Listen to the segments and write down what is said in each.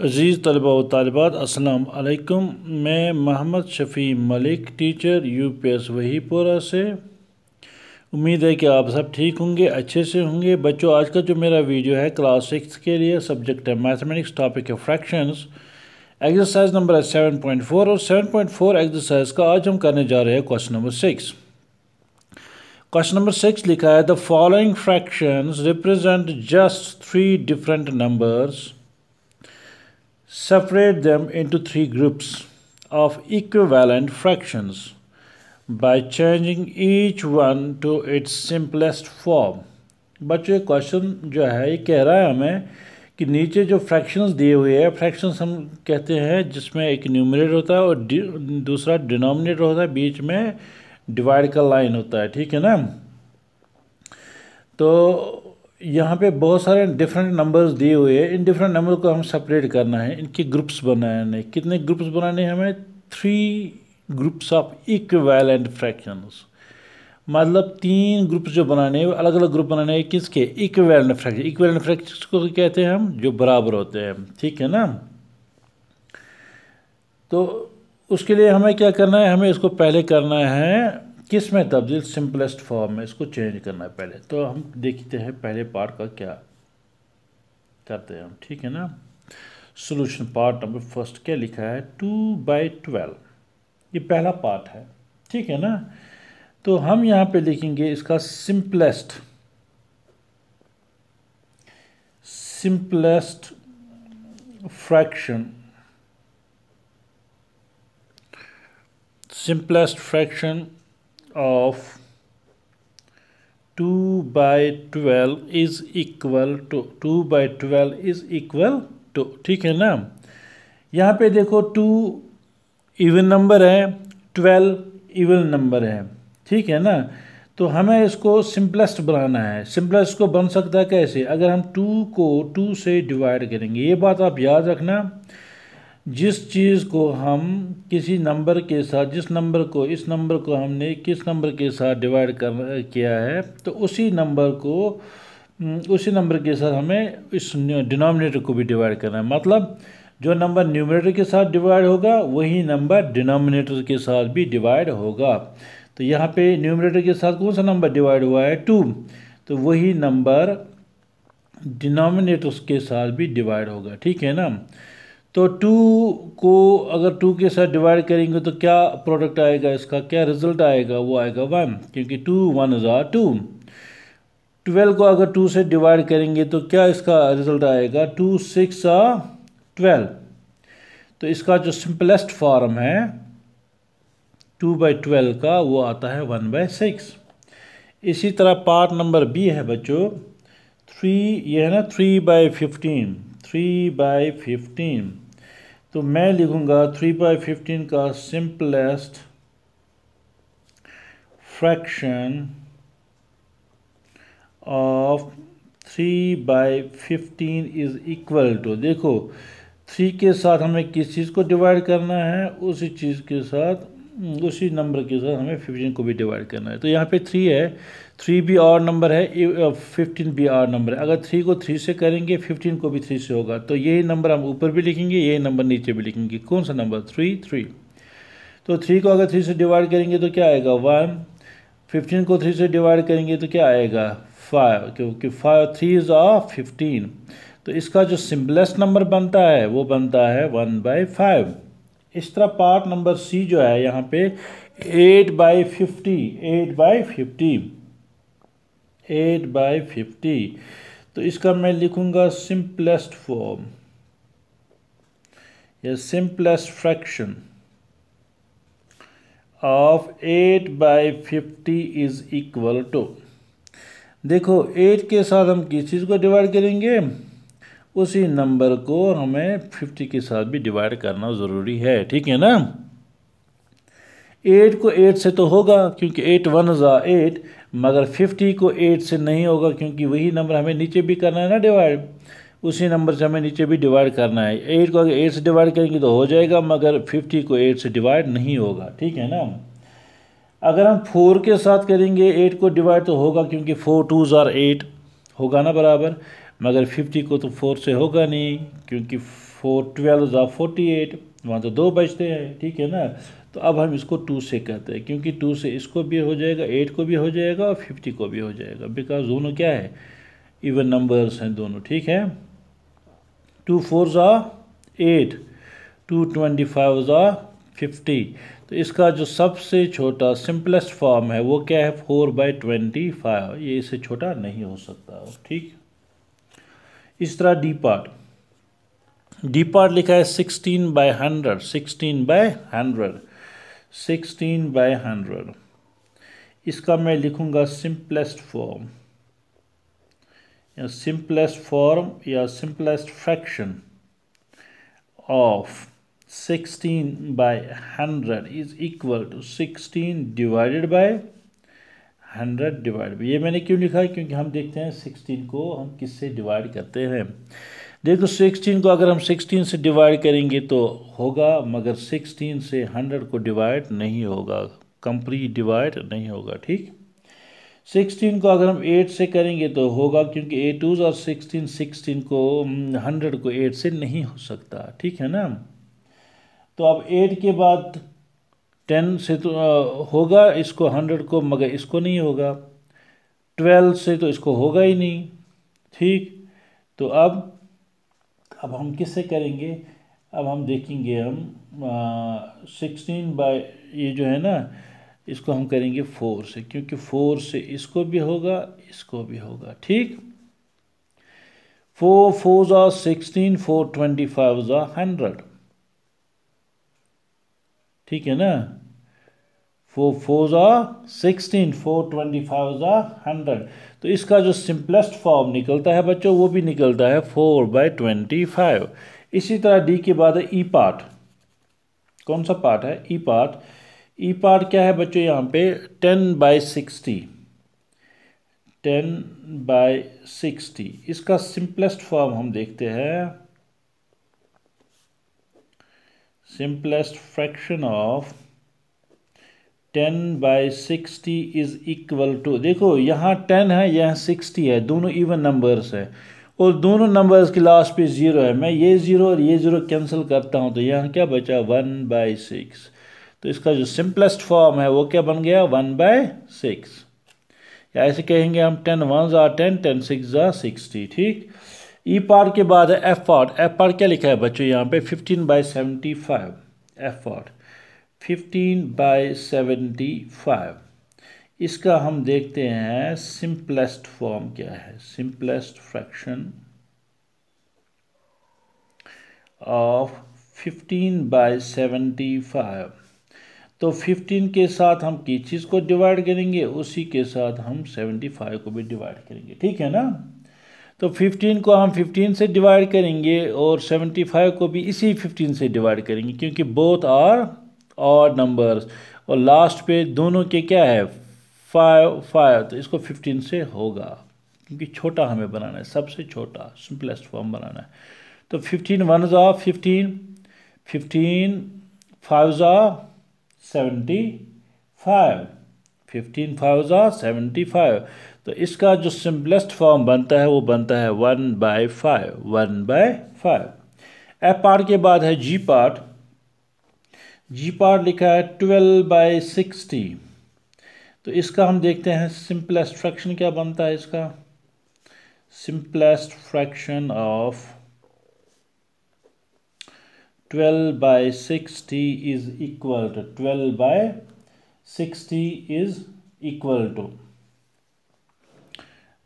अज़ीज़ तलबा व तालबात असलकम मैं Mohammad Shafi Malik teacher U P S Wahipura से उम्मीद है कि आप सब ठीक होंगे अच्छे से होंगे बच्चों आज का जो मेरा वीडियो है क्लास सिक्स के लिए सब्जेक्ट है मैथमेटिक्स टॉपिक है फ्रैक्शंस एक्सरसाइज नंबर है सेवन पॉइंट फोर और सेवन पॉइंट फोर एक्सरसाइज का आज हम करने जा रहे हैं question number six question number six लिखा है the following fractions represent just three different numbers separate them into three groups of equivalent fractions by changing each one to its simplest form बच्चों क्वेश्चन जो है ये कह रहा है हमें कि नीचे जो फ्रैक्शंस दिए हुए हैं फ्रैक्शंस हम कहते हैं जिसमें एक न्यूमरेटर होता है और दूसरा डिनोमिनेटर होता है बीच में डिवाइड का लाइन होता है ठीक है ना तो यहाँ पे बहुत सारे डिफरेंट नंबर्स दिए हुए हैं इन डिफरेंट नंबर को हम सेपरेट करना है इनके ग्रुप्स बनाने कितने ग्रुप्स बनाने हमें three groups of and fractions मतलब तीन ग्रुप्स जो बनाने हैं अलग अलग ग्रुप बनाने हैं किसके एंड फ्रैक्शन एंड फ्रैक्शन को कहते हैं हम जो बराबर होते हैं ठीक है ना तो उसके लिए हमें क्या करना है हमें इसको पहले करना है किस में तब्दील सिंपलेस्ट फॉर्म में इसको चेंज करना है पहले तो हम देखते हैं पहले पार्ट का क्या करते हैं हम ठीक है ना सोल्यूशन पार्ट नंबर फर्स्ट क्या लिखा है टू बाई ट्वेल्व ये पहला पार्ट है ठीक है ना तो हम यहाँ पे लिखेंगे इसका simplest simplest fraction simplest fraction of 2 by 12 is equal to 2 by 12 is equal to ठीक है ना यहाँ पे देखो 2 इवन नंबर है 12 इवन नंबर है ठीक है ना तो हमें इसको सिंपलेस्ट बनाना है सिंपलेस्ट को बन सकता है कैसे अगर हम 2 को 2 से डिवाइड करेंगे ये बात आप याद रखना जिस चीज़ को हम किसी नंबर के साथ जिस नंबर को इस नंबर को हमने किस नंबर के साथ डिवाइड कर किया है तो उसी नंबर को उसी नंबर के साथ हमें इस डिनोमिनेटर को भी डिवाइड करना है मतलब जो नंबर न्यूमिनेटर के साथ डिवाइड होगा वही नंबर डिनोमिनेटर के साथ भी डिवाइड होगा तो यहाँ पे न्यूमिनेटर के साथ कौन सा नंबर डिवाइड हुआ है टू तो वही नंबर डिनोमिनेटर्स के साथ भी डिवाइड होगा ठीक है ना तो टू को अगर टू के साथ डिवाइड करेंगे तो क्या प्रोडक्ट आएगा इसका क्या रिजल्ट आएगा वो आएगा वन क्योंकि टू वन हज़ार टू ट्वेल्व को अगर टू से डिवाइड करेंगे तो क्या इसका रिजल्ट आएगा टू सिक्स ट्वेल्व तो इसका जो सिंपलेस्ट फॉर्म है टू बाई ट्वेल्व का वो आता है वन बाई सिक्स इसी तरह पार्ट नंबर बी है बच्चों थ्री ये है ना three by fifteen three by fifteen तो मैं लिखूँगा थ्री बाई फिफ्टीन का simplest fraction of three by fifteen is equal to देखो थ्री के साथ हमें किस चीज़ को डिवाइड करना है उसी चीज़ के साथ हम्म, उसी नंबर के साथ हमें फिफ्टीन को भी डिवाइड करना है तो यहाँ पे थ्री है थ्री भी और नंबर है फिफ्टीन भी और नंबर है अगर थ्री को थ्री से करेंगे फिफ्टीन को भी थ्री से होगा तो यही नंबर हम ऊपर भी लिखेंगे यही नंबर नीचे भी लिखेंगे कौन सा नंबर थ्री थ्री तो थ्री को अगर थ्री से डिवाइड करेंगे तो क्या आएगा वन फिफ्टीन को थ्री से डिवाइड करेंगे तो क्या आएगा फाइव क्योंकि five three is of fifteen तो इसका जो सिंपलेस्ट नंबर बनता है वो बनता है वन बाई फाइव इस तरह पार्ट नंबर सी जो है यहाँ पे eight by fifty eight by fifty eight by fifty तो इसका मैं लिखूँगा सिंपलेस्ट फॉर्म या simplest fraction of eight by fifty is equal to देखो एट के साथ हम किस चीज़ को डिवाइड करेंगे उसी नंबर को हमें फिफ्टी के साथ भी डिवाइड करना ज़रूरी है ठीक है ना एट को एट से तो होगा क्योंकि एट वन ज़ा एट मगर फिफ्टी को एट से नहीं होगा क्योंकि वही नंबर हमें नीचे भी करना है ना डिवाइड उसी नंबर से हमें नीचे भी डिवाइड करना है एट को अगर एट से डिवाइड करेंगे तो हो जाएगा मगर फिफ्टी को एट से डिवाइड नहीं होगा ठीक है ना अगर हम फोर के साथ करेंगे एट को डिवाइड तो होगा क्योंकि फोर टू ज़ार एट होगा ना बराबर मगर फिफ्टी को तो फोर से होगा नहीं क्योंकि फोर ट्वेल्व ज़ा फोर्टी एट वहाँ तो दो बचते हैं ठीक है ना तो अब हम इसको टू से कहते हैं क्योंकि टू से इसको भी हो जाएगा एट को भी हो जाएगा और फिफ्टी को भी हो जाएगा बिकॉज दोनों क्या है इवन नंबर्स हैं दोनों ठीक है टू फोर ज़ा एट टू ट्वेंटी फाइव ज़ा फिफ्टी तो इसका जो सबसे छोटा सिंपलेस्ट फॉर्म है वो क्या है फोर बाई ट्वेंटी फाइव ये इससे छोटा नहीं हो सकता ठीक इस तरह डी पार्ट डी पार्ट लिखा है sixteen by hundred sixteen by hundred sixteen by hundred इसका मैं लिखूंगा सिंपलेस्ट फॉर्म या सिंपलेस्ट फॉर्म या simplest fraction of sixteen by hundred is equal to sixteen divided by hundred divide ये मैंने क्यों लिखा है क्योंकि हम देखते हैं सिक्सटीन को हम किससे डिवाइड करते हैं देखो सिक्सटीन को अगर हम सिक्सटीन से डिवाइड करेंगे तो होगा मगर सिक्सटीन से हंड्रेड को डिवाइड नहीं होगा कंप्लीट डिवाइड नहीं होगा ठीक सिक्सटीन को अगर हम एट से करेंगे तो होगा क्योंकि ए टूज और सिक्सटीन सिक्सटीन को हंड्रेड को एट से नहीं हो सकता ठीक है ना तो अब एट के बाद टेन से तो होगा इसको हंड्रेड को मगर इसको नहीं होगा ट्वेल्व से तो इसको होगा ही नहीं ठीक तो अब अब हम किससे करेंगे अब हम देखेंगे हम सिक्सटीन बाय ये जो है ना इसको हम करेंगे फोर से क्योंकि फोर से इसको भी होगा इसको भी होगा ठीक फोर फोर ज़ा सिक्सटीन फोर ट्वेंटी फाइव ज़ा हंड्रेड ठीक है ना फोर फोर ज़ा सिक्सटीन फोर ट्वेंटी फाइव ज़ा हंड्रेड तो इसका जो सिंपलेस्ट फॉर्म निकलता है बच्चों वो भी निकलता है फोर बाई ट्वेंटी फाइव इसी तरह डी के बाद है ई e पार्ट कौन सा पार्ट है ई पार्ट ई पार्ट क्या है बच्चों यहाँ पे ten by sixty ten by sixty इसका सिंपलेस्ट फॉर्म हम देखते हैं simplest fraction of ten by sixty is equal to देखो यहाँ टेन है यहाँ सिक्सटी है दोनों इवन नंबर्स है और दोनों नंबर्स के लास्ट पे ज़ीरो है मैं ये ज़ीरो और ये ज़ीरो कैंसिल करता हूँ तो यहाँ क्या बचा वन बाई सिक्स तो इसका जो सिंपलेस्ट फॉर्म है वो क्या बन गया वन बाय सिक्स या ऐसे कहेंगे हम टेन वन ज़ा टेन टेन सिक्स ज़ा सिक्सटी ठीक ई e पार के बाद है एफ आर एफ पार क्या लिखा है बच्चों यहाँ पे fifteen by seventy five F R fifteen by seventy five इसका हम देखते हैं सिंपलेस्ट फॉर्म क्या है simplest fraction of fifteen by seventy five तो फिफ्टीन के साथ हम किस चीज़ को डिवाइड करेंगे उसी के साथ हम सेवेंटी फाइव को भी डिवाइड करेंगे ठीक है ना तो 15 को हम 15 से डिवाइड करेंगे और 75 को भी इसी 15 से डिवाइड करेंगे क्योंकि बोथ आर और नंबर्स और लास्ट पे दोनों के क्या है फाइव फाइव तो इसको 15 से होगा क्योंकि छोटा हमें बनाना है सबसे छोटा सिंपलेस्ट फॉर्म बनाना है तो 15 वन ज़ा फिफ्टीन फिफ्टीन फाइव ज़ा सेवेंटी फाइव फिफ्टीन फाइव ज़ा सेवेंटी फाइव तो इसका जो सिंपलेस्ट फॉर्म बनता है वो बनता है one by five one by five F part के बाद है जी पार्ट जी पार्ट लिखा है ट्वेल्व बाय सिक्सटी तो इसका हम देखते हैं सिंपलेस्ट फ्रैक्शन क्या बनता है इसका simplest fraction of twelve by sixty is equal to twelve by sixty is equal to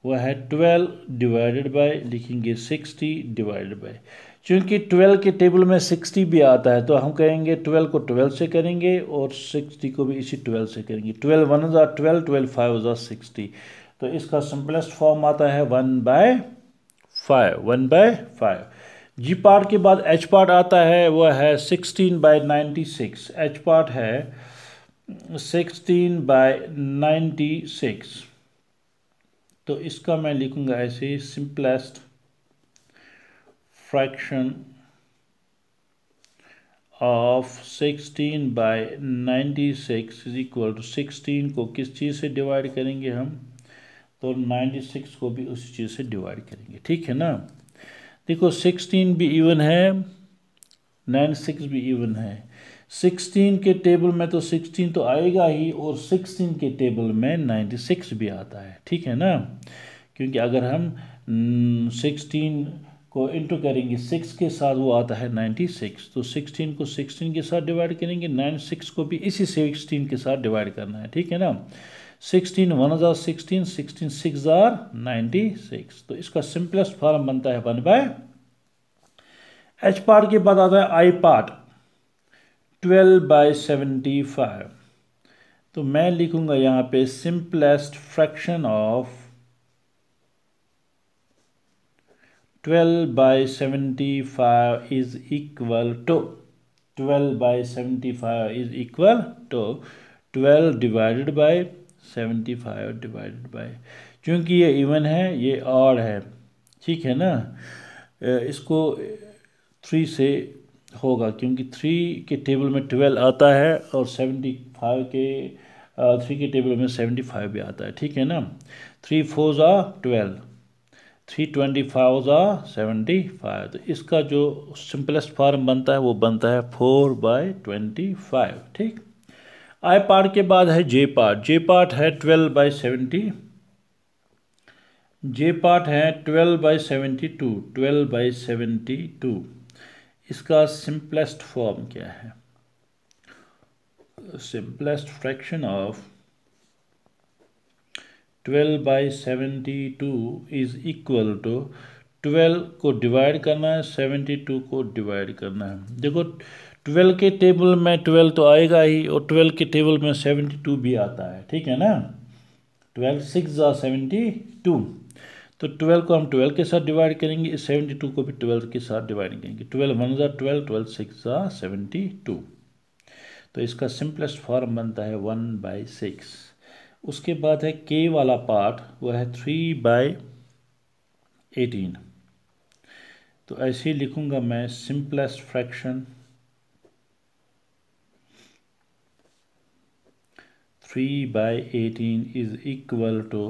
वह है ट्वेल्व डिवाइडेड बाय लिखेंगे सिक्सटी डिवाइडेड बाय क्योंकि ट्वेल्व के टेबल में सिक्सटी भी आता है तो हम कहेंगे ट्वेल्व को ट्वेल्व से करेंगे और सिक्सटी को भी इसी ट्वेल्व से करेंगे ट्वेल्व वन हज़ार ट्वेल्व ट्वेल्व फाइव हज़ार सिक्सटी तो इसका सिंपलेस्ट फॉर्म आता है one by five one by five G part के बाद एच पार्ट आता है वह है sixteen by ninety six H part है सिक्सटीन बाय नाइन्टी सिक्स तो इसका मैं लिखूंगा ऐसे simplest fraction of 16 by six is equal to sixteen को किस चीज़ से डिवाइड करेंगे हम तो सिक्स को भी उसी चीज़ से डिवाइड करेंगे ठीक है ना देखो सिक्सटीन भी इवन है सिक्स भी इवन है सिक्सटीन के टेबल में तो सिक्सटीन तो आएगा ही और सिक्सटीन के टेबल में नाइन्टी सिक्स भी आता है ठीक है ना क्योंकि अगर हम सिक्सटीन को इंटू करेंगे सिक्स के साथ वो आता है नाइन्टी सिक्स तो सिक्सटीन को सिक्सटीन के साथ डिवाइड करेंगे नाइन सिक्स को भी इसी सिक्सटीन के साथ डिवाइड करना है ठीक है ना सिक्सटीन वन हज़ार सिक्सटीन सिक्सटीन सिक्स हज़ार नाइन्टी सिक्स तो इसका सिंपलेस्ट फॉर्म बनता है वन बाय एच पार्ट के बाद आता है I part twelve by seventy five तो मैं लिखूंगा यहाँ पे simplest fraction of twelve by seventy five is equal to twelve by seventy five is equal to twelve divided by seventy five divided by क्योंकि ये इवन है ये और है ठीक है ना इसको थ्री से होगा क्योंकि थ्री के टेबल में ट्वेल्व आता है और सेवेंटी फाइव के थ्री के टेबल में सेवेंटी फाइव भी आता है ठीक है ना थ्री फोर ज़ा ट्वेल्व थ्री ट्वेंटी फाइव ज़ा सेवेंटी फाइव तो इसका जो सिंपलेस्ट फॉर्म बनता है वो बनता है फोर बाय ट्वेंटी फाइव ठीक आई पार्ट के बाद है जे पार्ट जे पार्ट है twelve by seventy J part है twelve by seventy two twelve by seventy two इसका सिंपलेस्ट फॉर्म क्या है simplest fraction of 12 by 72 is equal to 12 को डिवाइड करना है 72 को डिवाइड करना है देखो 12 के टेबल में 12 तो आएगा ही और 12 के टेबल में 72 भी आता है ठीक है ना 12 सिक्स जो सेवेंटी टू तो ट्वेल्व को हम ट्वेल्व के साथ डिवाइड करेंगे सेवेंटी टू को भी ट्वेल्व के साथ डिवाइड करेंगे ट्वेल्व वन ज़ा ट्वेल्व ट्वेल्व सिक्स ज़ा सेवेंटी टू तो इसका सिंपलेस्ट फॉर्म बनता है वन बाई सिक्स उसके बाद है के वाला पार्ट वह है थ्री बाई एटीन तो ऐसे ही लिखूंगा मैं simplest fraction three by eighteen is equal to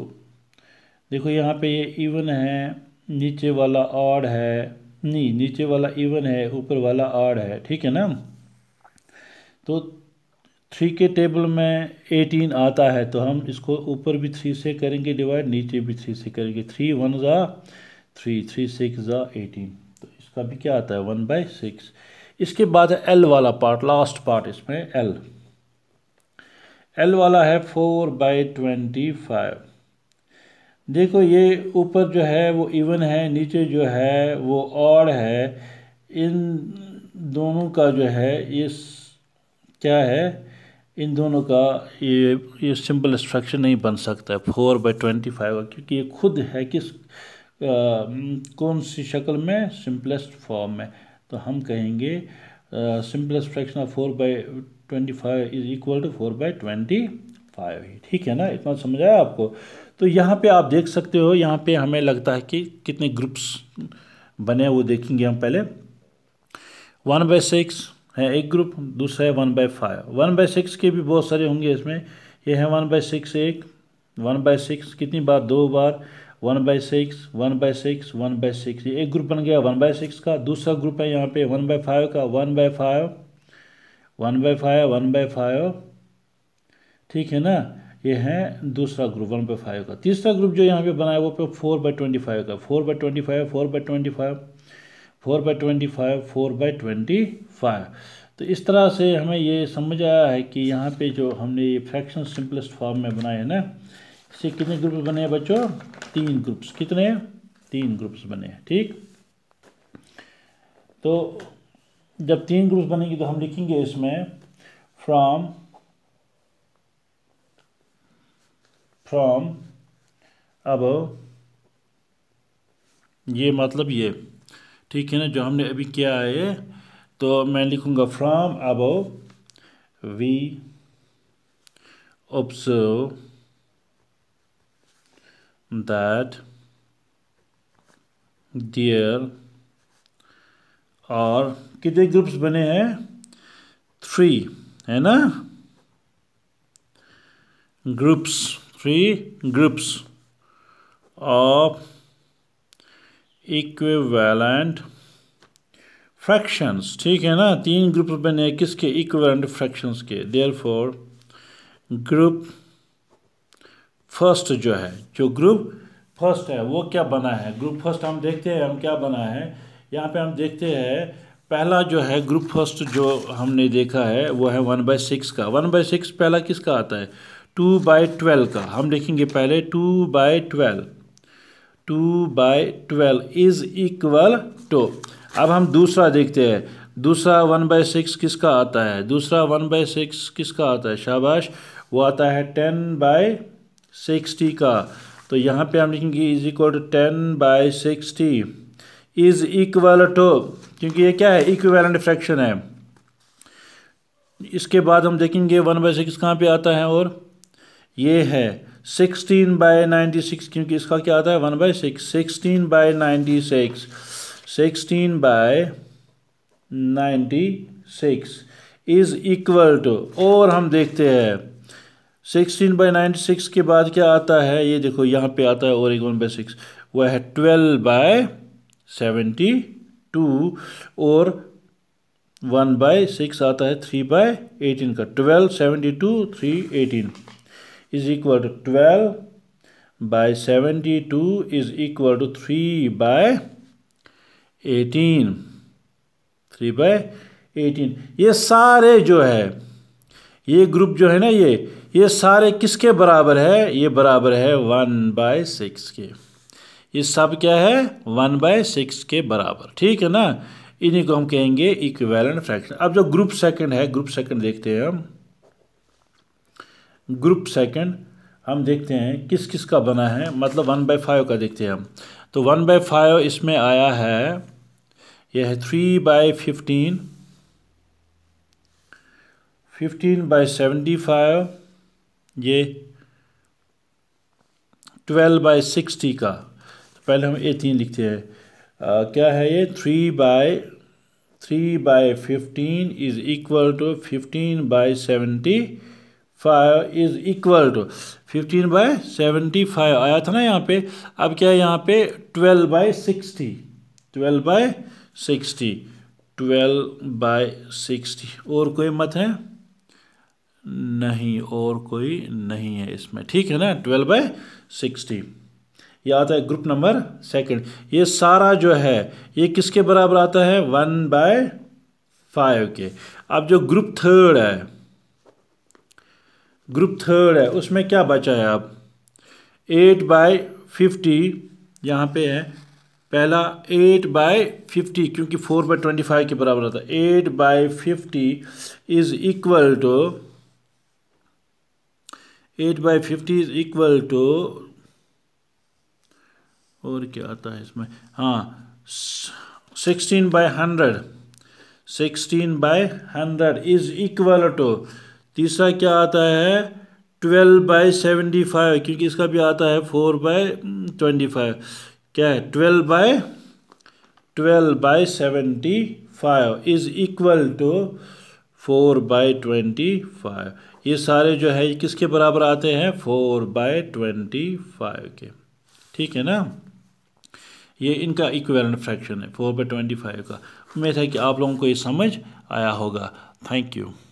देखो यहाँ पे ये इवन है नीचे वाला आड़ है नहीं नीचे वाला इवन है ऊपर वाला आड़ है ठीक है ना तो थ्री के टेबल में एटीन आता है तो हम इसको ऊपर भी थ्री से करेंगे डिवाइड नीचे भी थ्री से करेंगे थ्री वन ज़ा थ्री थ्री सिक्स ज़ा एटीन तो इसका भी क्या आता है वन बाई सिक्स इसके बाद है एल वाला पार्ट लास्ट पार्ट इसमें एल एल वाला है फोर बाई ट्वेंटी फाइव देखो ये ऊपर जो है वो इवन है नीचे जो है वो और है इन दोनों का जो है ये क्या है इन दोनों का ये ये सिंपल स्ट्रक्चर नहीं बन सकता है फोर बाई ट्वेंटी फाइव क्योंकि ये खुद है किस आ, कौन सी शक्ल में सिंपलेस्ट फॉर्म में तो हम कहेंगे simplest fraction of four by twenty five is equal to four by twenty five ठीक है ना इतना समझ आया आपको तो यहाँ पे आप देख सकते हो यहाँ पे हमें लगता है कि कितने ग्रुप्स बने वो देखेंगे हम पहले वन बाय सिक्स है एक ग्रुप दूसरा है one by five one by six के भी बहुत सारे होंगे इसमें ये है वन बाय सिक्स एक वन बाय सिक्स कितनी बार दो बार one by six one by six one by six ये एक ग्रुप बन गया वन बाय सिक्स का दूसरा ग्रुप है यहाँ पे वन बाय फाइव का one by five one by five one by five ठीक है ना ये है दूसरा ग्रुप वन बाई फाइव का तीसरा ग्रुप जो यहाँ पे बनाया वो पे फोर बाई ट्वेंटी फाइव का four by twenty five four by twenty five four by twenty five four by twenty five तो इस तरह से हमें ये समझ आया है कि यहाँ पे जो हमने ये फ्रैक्शन सिंपलेस्ट फॉर्म में बनाए हैं ना इससे कितने ग्रुप्स बने हैं बच्चों तीन ग्रुप्स कितने तीन ग्रुप्स बने हैं ठीक तो जब तीन ग्रुप्स बनेंगे तो हम लिखेंगे इसमें फ्राम फ्रॉम अब ये मतलब ये ठीक है ना जो हमने अभी किया है तो मैं लिखूंगा फ्रॉम अब वी ऑब्सर्व दैट डियर और कितने ग्रुप्स बने हैं थ्री है ना groups three groups of equivalent fractions ठीक है ना तीन ग्रुप बने किसके इक्वलेंट फ्रैक्शंस के therefore फोर ग्रुप फर्स्ट जो है जो ग्रुप फर्स्ट है वो क्या बना है ग्रुप फर्स्ट हम देखते हैं हम क्या बना है यहाँ पे हम देखते हैं पहला जो है ग्रुप फर्स्ट जो हमने देखा है वो है वन बाई सिक्स का वन बाई सिक्स पहला किसका आता है टू बाई ट्वेल्व का हम देखेंगे पहले two by twelve two by twelve is equal to अब हम दूसरा देखते हैं दूसरा वन बाई सिक्स किसका आता है दूसरा वन बाई सिक्स किसका आता है शाबाश वो आता है टेन बाई सिक्सटी का तो यहाँ पे हम लिखेंगे is equal to ten by sixty is equal to क्योंकि ये क्या है इक्वेलेंट फ्रैक्शन है इसके बाद हम देखेंगे वन बाई सिक्स कहाँ पर आता है और ये है सिक्सटीन बाय नाइन्टी सिक्स क्योंकि इसका क्या आता है one by six sixteen by ninety six sixteen by ninety six is equal to और हम देखते हैं सिक्सटीन बाई नाइन्टी सिक्स के बाद क्या आता है ये देखो यहाँ पे आता है और एक वन बाई सिक्स वह है ट्वेल्व बाय सेवेंटी टू और वन बाय सिक्स आता है थ्री बाय एटीन का twelve seventy two three eighteen is equal to 12 by 72 is equal to 3 by 18 3 by 18 ये सारे जो है ये ग्रुप जो है ना ये ये सारे किसके बराबर है ये बराबर है वन बाय सिक्स के ये सब क्या है वन बाय सिक्स के बराबर ठीक है ना इन्हीं को हम कहेंगे इक्विवेलेंट फ्रैक्शन अब जो ग्रुप सेकंड है ग्रुप सेकंड देखते हैं हम ग्रुप सेकंड हम देखते हैं किस किस का बना है मतलब वन बाई फाइव का देखते हैं हम तो वन बाई फाइव इसमें आया है यह है three by fifteen fifteen by seventy five ये ट्वेल्व बाई सिक्सटी का तो पहले हम ए तीन लिखते हैं आ, क्या है ये three by three by fifteen is equal to fifteen by seventy five is equal to fifteen by seventy five आया था ना यहाँ पे अब क्या है यहाँ पे twelve by sixty twelve by sixty twelve by sixty और कोई मत है नहीं और कोई नहीं है इसमें ठीक है ना ट्वेल्व बाई सिक्सटी ये आता है ग्रुप नंबर सेकंड ये सारा जो है ये किसके बराबर आता है वन बाय फाइव के अब जो ग्रुप थर्ड है ग्रुप थर्ड है उसमें क्या बचा है अब एट बाय फिफ्टी यहाँ पे है पहला एट बाय फिफ्टी क्योंकि फोर बाय ट्वेंटी फाइव के बराबर होता है eight by fifty is equal to eight by fifty is equal to और क्या आता है इसमें हाँ sixteen by hundred sixteen by hundred is equal to तीसरा क्या आता है ट्वेल्व बाई सेवेंटी फाइव क्योंकि इसका भी आता है four by hmm, twenty five क्या है twelve by twelve by seventy five is equal to four by twenty five ये सारे जो है किसके बराबर आते हैं फोर बाय ट्वेंटी फाइव के ठीक है ना ये इनका इक्वेलेंट फ्रैक्शन है फोर बाई ट्वेंटी फाइव का उम्मीद है कि आप लोगों को ये समझ आया होगा थैंक यू